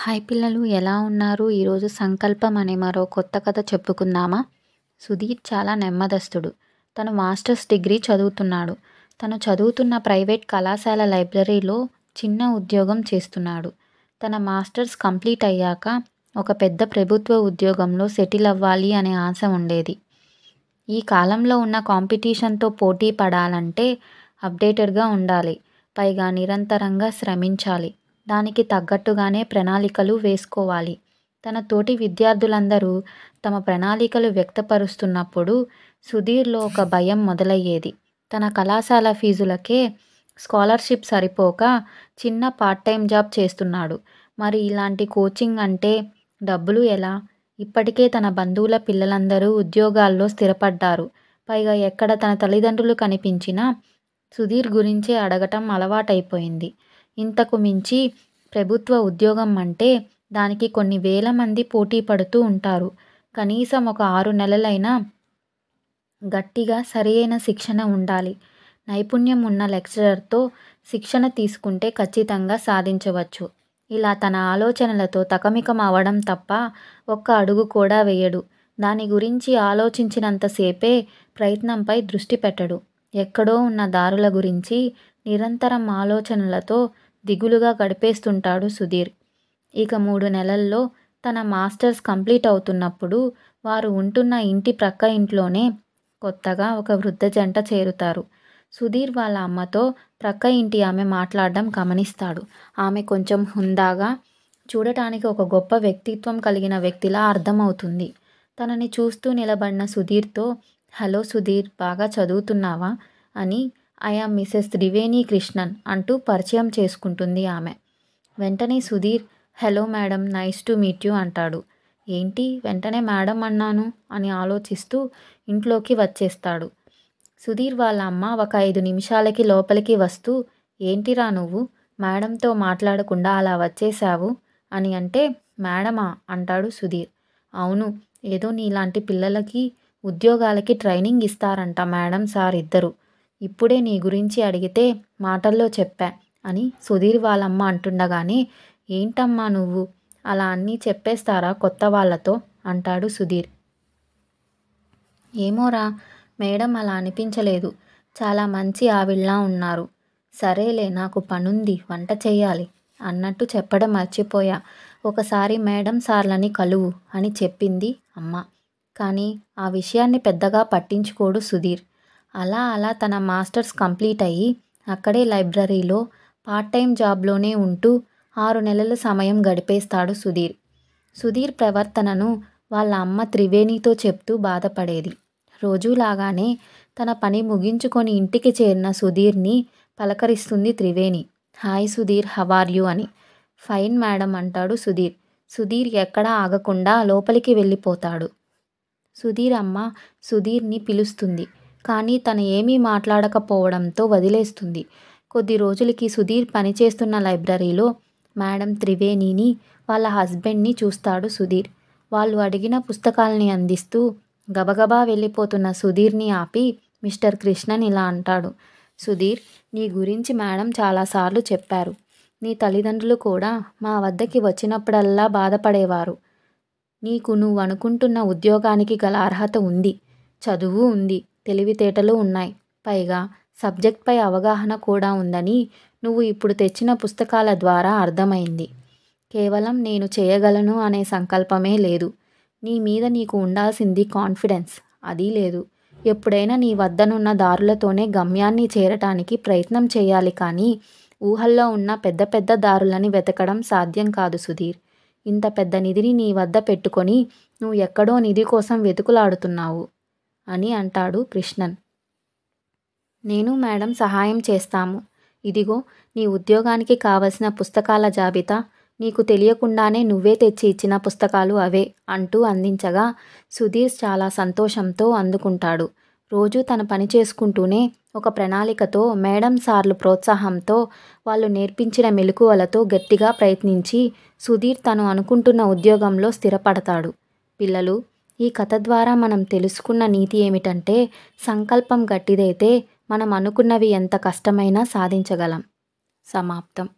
hi పిల్లలు ఎలా ఉన్నారు ఈరోజు సంకల్పం అనే మరో కొత్త కథ చెప్పుకుందామా సుధీర్ చాలా నెమ్మదస్తుడు తను మాస్టర్స్ డిగ్రీ చదువుతున్నాడు తను చదువుతున్న ప్రైవేట్ కళాశాల లైబ్రరీలో చిన్న ఉద్యోగం చేస్తున్నాడు తన మాస్టర్స్ కంప్లీట్ అయ్యాక ఒక పెద్ద ప్రభుత్వ ఉద్యోగంలో సెటిల్ అవ్వాలి అనే ఆశ ఉండేది ఈ కాలంలో ఉన్న కాంపిటీషన్తో పోటీ పడాలంటే అప్డేటెడ్గా ఉండాలి పైగా నిరంతరంగా శ్రమించాలి దానికి తగ్గట్టుగానే ప్రణాళికలు వేసుకోవాలి తన తోటి విద్యార్థులందరూ తమ ప్రణాళికలు వ్యక్తపరుస్తున్నప్పుడు సుధీర్లో ఒక భయం మొదలయ్యేది తన కళాశాల ఫీజులకే స్కాలర్షిప్ సరిపోక చిన్న పార్ట్ టైం జాబ్ చేస్తున్నాడు మరి ఇలాంటి కోచింగ్ అంటే డబ్బులు ఎలా ఇప్పటికే తన బంధువుల పిల్లలందరూ ఉద్యోగాల్లో స్థిరపడ్డారు పైగా ఎక్కడ తన తల్లిదండ్రులు కనిపించినా సుధీర్ గురించే అడగటం అలవాటైపోయింది ఇంతకు మించి ప్రభుత్వ ఉద్యోగం అంటే దానికి కొన్ని వేల మంది పోటీ పడుతూ ఉంటారు కనీసం ఒక ఆరు నెలలైనా గట్టిగా సరియైన శిక్షణ ఉండాలి నైపుణ్యం ఉన్న లెక్చరర్తో శిక్షణ తీసుకుంటే ఖచ్చితంగా సాధించవచ్చు ఇలా తన ఆలోచనలతో తకమికం అవడం తప్ప ఒక్క అడుగు కూడా వేయడు దాని గురించి ఆలోచించినంతసేపే ప్రయత్నంపై దృష్టి పెట్టడు ఎక్కడో ఉన్న దారుల గురించి నిరంతరం ఆలోచనలతో దిగులుగా గడిపేస్తుంటాడు సుధీర్ ఇక మూడు నెలల్లో తన మాస్టర్స్ కంప్లీట్ అవుతున్నప్పుడు వారు ఉంటున్న ఇంటి ప్రక్క ఇంట్లోనే కొత్తగా ఒక వృద్ధ జంట చేరుతారు సుధీర్ వాళ్ళ అమ్మతో ప్రక్క ఇంటి ఆమె మాట్లాడడం గమనిస్తాడు ఆమె కొంచెం హుందాగా చూడటానికి ఒక గొప్ప వ్యక్తిత్వం కలిగిన వ్యక్తిలా అర్థమవుతుంది తనని చూస్తూ నిలబడిన సుధీర్తో హలో సుధీర్ బాగా చదువుతున్నావా అని ఐఆమ్ మిసెస్ త్రివేణి కృష్ణన్ అంటూ పరిచయం చేసుకుంటుంది ఆమె వెంటనే Sudheer hello madam nice to meet you అంటాడు ఏంటి వెంటనే మేడం అన్నాను అని ఆలోచిస్తూ ఇంట్లోకి వచ్చేస్తాడు సుధీర్ వాళ్ళ అమ్మ ఒక ఐదు నిమిషాలకి లోపలికి వస్తూ ఏంటిరా నువ్వు మేడంతో మాట్లాడకుండా అలా వచ్చేశావు అని అంటే మేడమా అంటాడు సుధీర్ అవును ఏదో నీలాంటి పిల్లలకి ఉద్యోగాలకి ట్రైనింగ్ ఇస్తారంట మేడం సార్ ఇద్దరు ఇప్పుడే నీ గురించి అడిగితే మాటల్లో చెప్పా అని సుధీర్ వాళ్ళమ్మ అంటుండగానే ఏంటమ్మా నువ్వు అలా అన్నీ చెప్పేస్తారా కొత్త వాళ్ళతో అంటాడు సుధీర్ ఏమోరా మేడం అలా అనిపించలేదు చాలా మంచి ఆవిళ్ళలా ఉన్నారు సరేలే నాకు పనుంది వంట చేయాలి అన్నట్టు చెప్పడం మర్చిపోయా ఒకసారి మేడం సార్లని కలువు అని చెప్పింది అమ్మ కానీ ఆ విషయాన్ని పెద్దగా పట్టించుకోడు సుధీర్ అలా అలా తన మాస్టర్స్ కంప్లీట్ అయ్యి అక్కడే లైబ్రరీలో పార్ట్ టైం జాబ్లోనే ఉంటూ ఆరు నెలల సమయం గడిపేస్తాడు సుధీర్ సుధీర్ ప్రవర్తనను వాళ్ళ అమ్మ త్రివేణితో చెప్తూ బాధపడేది రోజులాగానే తన పని ముగించుకొని ఇంటికి చేరిన సుధీర్ని పలకరిస్తుంది Triveni hi Sudheer how are you అని ఫైన్ మేడం అంటాడు సుధీర్ సుధీర్ ఎక్కడా ఆగకుండా లోపలికి వెళ్ళిపోతాడు సుధీర్ అమ్మ సుధీర్ని పిలుస్తుంది కానీ తను ఏమీ మాట్లాడకపోవడంతో వదిలేస్తుంది కొద్ది రోజులకి సుధీర్ పనిచేస్తున్న లైబ్రరీలో మేడం త్రివేణిని వాళ్ళ హస్బెండ్ని చూస్తాడు సుధీర్ వాళ్ళు అడిగిన పుస్తకాలని అందిస్తూ గబగబా వెళ్ళిపోతున్న సుధీర్ని ఆపి మిస్టర్ కృష్ణన్ ఇలా అంటాడు సుధీర్ నీ గురించి మేడం చాలాసార్లు చెప్పారు నీ తల్లిదండ్రులు కూడా మా వద్దకి వచ్చినప్పుడల్లా బాధపడేవారు నీకు నువ్వు అనుకుంటున్న ఉద్యోగానికి గల అర్హత ఉంది చదువు ఉంది తెలివితేటలు ఉన్నాయి పైగా సబ్జెక్ట్పై అవగాహన కూడా ఉందని నువ్వు ఇప్పుడు తెచ్చిన పుస్తకాల ద్వారా అర్థమైంది కేవలం నేను చేయగలను అనే సంకల్పమే లేదు నీ మీద నీకు ఉండాల్సింది కాన్ఫిడెన్స్ అది లేదు ఎప్పుడైనా నీ వద్దనున్న దారులతోనే గమ్యాన్ని చేరటానికి ప్రయత్నం చేయాలి కానీ ఊహల్లో ఉన్న పెద్ద పెద్ద దారులని వెతకడం సాధ్యం కాదు సుధీర్ ఇంత పెద్ద నిధిని నీ వద్ద పెట్టుకొని నువ్వు ఎక్కడో నిధి కోసం వెతుకులాడుతున్నావు అని అంటాడు కృష్ణన్ నేను మేడం సహాయం చేస్తాము ఇదిగో నీ ఉద్యోగానికి కావలసిన పుస్తకాల జాబితా నీకు తెలియకుండానే నువ్వే తెచ్చి ఇచ్చిన పుస్తకాలు అవే అంటూ అందించగా సుధీర్ చాలా సంతోషంతో అందుకుంటాడు రోజు తన పని చేసుకుంటూనే ఒక ప్రణాళికతో మేడం సార్లు ప్రోత్సాహంతో వాళ్ళు నేర్పించిన మెలకువలతో గట్టిగా ప్రయత్నించి సుధీర్ తను అనుకుంటున్న ఉద్యోగంలో స్థిరపడతాడు పిల్లలు ఈ కథ ద్వారా మనం తెలుసుకున్న నీతి ఏమిటంటే సంకల్పం గట్టిదైతే మనం అనుకున్నవి ఎంత కష్టమైనా సాధించగలం సమాప్తం